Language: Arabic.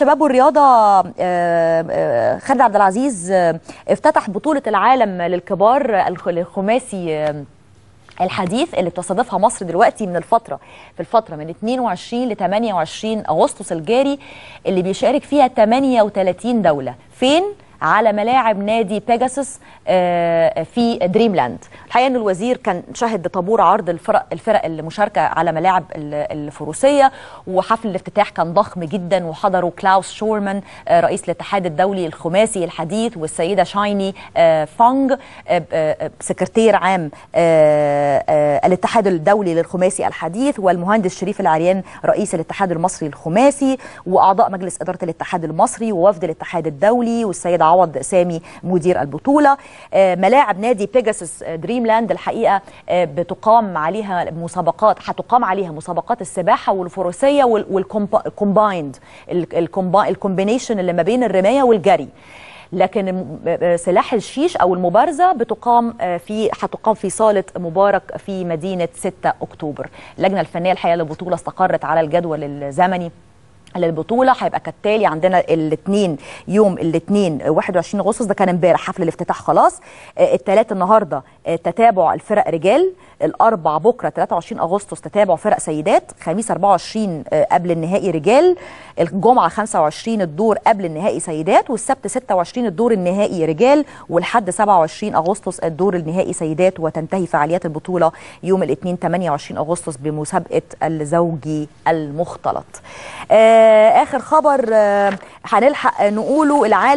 شباب الرياضه آه، آه، خالد عبد العزيز آه، افتتح بطوله العالم للكبار الخماسي الحديث اللي بتستضيفها مصر دلوقتي من الفتره في الفتره من 22 ل 28 اغسطس الجاري اللي بيشارك فيها 38 دوله فين على ملاعب نادي بيجاسوس آه، آه، في دريملاند الحقيقه ان الوزير كان شهد طابور عرض الفرق الفرق المشاركه على ملاعب الفروسيه وحفل الافتتاح كان ضخم جدا وحضروا كلاوس شورمان آه، رئيس الاتحاد الدولي الخماسي الحديث والسيده شايني فانج سكرتير عام الاتحاد الدولي للخماسي الحديث والمهندس شريف العريان رئيس الاتحاد المصري الخماسي واعضاء مجلس اداره الاتحاد المصري ووفد الاتحاد الدولي والسيده عوض سامي مدير البطولة آه، ملاعب نادي بيجاسس دريملاند الحقيقة آه، بتقام عليها مسابقات هتقام عليها مسابقات السباحة والفروسية والكومبايند الكومبينيشن اللي ما بين الرماية والجري لكن آه، سلاح الشيش او المبارزه بتقام في هتقام في صاله مبارك في مدينه 6 اكتوبر اللجنه الفنيه الحقيقه للبطوله استقرت على الجدول الزمني للبطوله هيبقى كالتالي عندنا الاثنين يوم الاثنين 21 اغسطس ده كان امبارح حفل الافتتاح خلاص آه، الثلاث النهارده آه، تتابع الفرق رجال الاربع بكره 23 اغسطس تتابع فرق سيدات خميس 24 آه، قبل النهائي رجال الجمعه 25 الدور قبل النهائي سيدات والسبت 26 الدور النهائي رجال والحد 27 اغسطس الدور النهائي سيدات وتنتهي فعاليات البطوله يوم الاثنين 28 اغسطس بمسابقه الزوجي المختلط آه اخر خبر آه، هنلحق نقوله العالم